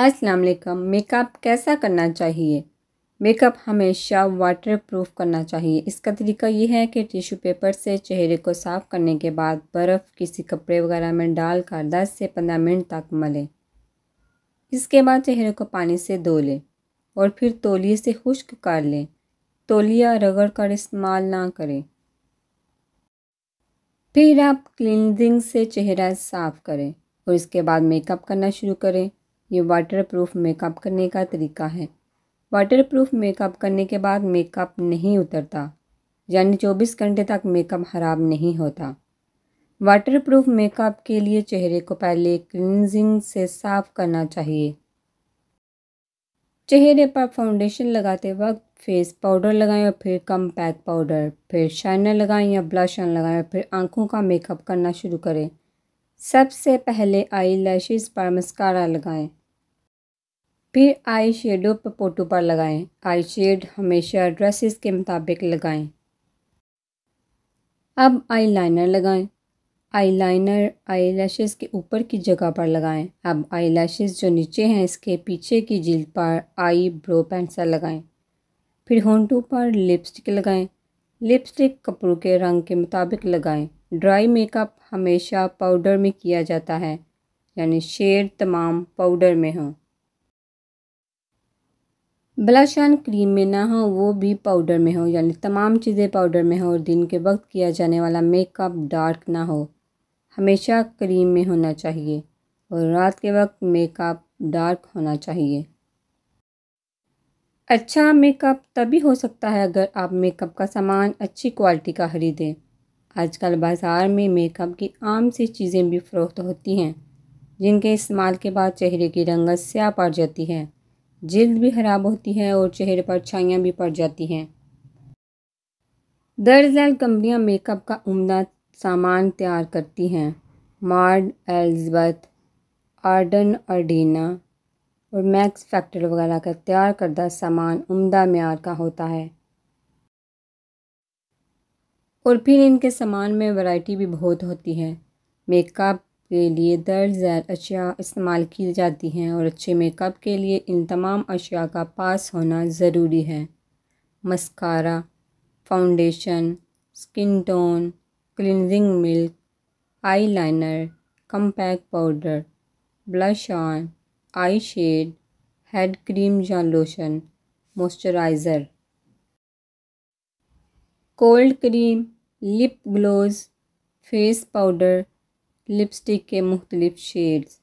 अस्सलाम वालेकुम मेकअप कैसा करना चाहिए मेकअप हमेशा वाटर प्रूफ करना चाहिए इसका तरीका ये है कि टिश्यू पेपर से चेहरे को साफ़ करने के बाद बर्फ़ किसी कपड़े वगैरह में डालकर 10 से 15 मिनट तक मलें इसके बाद चेहरे को पानी से धो लें और फिर तौलिए से खुश्क कर लें तौलिया रगड़ कर इस्तेमाल ना करें फिर आप क्लिनजिंग से चेहरा साफ़ करें और इसके बाद मेकअप करना शुरू करें ये वाटरप्रूफ मेकअप करने का तरीका है वाटरप्रूफ मेकअप करने के बाद मेकअप नहीं उतरता यानी 24 घंटे तक मेकअप ख़राब नहीं होता वाटरप्रूफ मेकअप के लिए चेहरे को पहले क्लिनजिंग से साफ़ करना चाहिए चेहरे पर फाउंडेशन लगाते वक्त फेस पाउडर लगाएं और फिर कम पैक पाउडर फिर शाइनर लगाएं या ऑन लगाएं और फिर आंखों का मेकअप करना शुरू करें सबसे पहले आई लैशेज़ पर मस्कारा लगाएं फिर आई शेडो फोटो पर लगाएं। आई शेड हमेशा ड्रेसेस के मुताबिक लगाएं। अब आईलाइनर लगाएं। आईलाइनर आईलैशेस के ऊपर की जगह पर लगाएं। अब आईलैशेस जो नीचे हैं इसके पीछे की जिल्द पर आई ब्रो पेंसिल लगाएं। फिर होंटू पर लिपस्टिक लगाएं। लिपस्टिक कपड़ों के रंग के मुताबिक लगाएं। ड्राई मेकअप हमेशा पाउडर में किया जाता है यानी शेड तमाम पाउडर में हों ब्लश एंड क्रीम में ना हो वो भी पाउडर में हो यानी तमाम चीज़ें पाउडर में हो और दिन के वक्त किया जाने वाला मेकअप डार्क ना हो हमेशा क्रीम में होना चाहिए और रात के वक्त मेकअप डार्क होना चाहिए अच्छा मेकअप तभी हो सकता है अगर आप मेकअप का सामान अच्छी क्वालिटी का खरीदें आजकल बाज़ार में मेकअप की आम सी चीज़ें भी फ़रोख्त होती हैं जिनके इस्तेमाल के बाद चेहरे की रंगत स्या पड़ जाती है जल्द भी ख़राब होती है और चेहरे पर छाइयाँ भी पड़ जाती हैं दरअसल कंपनियाँ मेकअप का उम्दा सामान तैयार करती हैं मार्ड एल्जबथ आर्डन अर्डीना और मैक्स फैक्टर वगैरह का तैयार करदा सामान उम्दा मैार का होता है और फिर इनके सामान में वैरायटी भी बहुत होती है मेकअप के लिए दर्ज झैल अशिया इस्तेमाल की जाती हैं और अच्छे मेकअप के लिए इन तमाम अशिया का पास होना ज़रूरी है mascara foundation skin tone cleansing milk eyeliner compact powder blush on eye shade head cream या lotion moisturiser cold cream lip gloss face powder lipstick के मुख्तलिफ शेड्स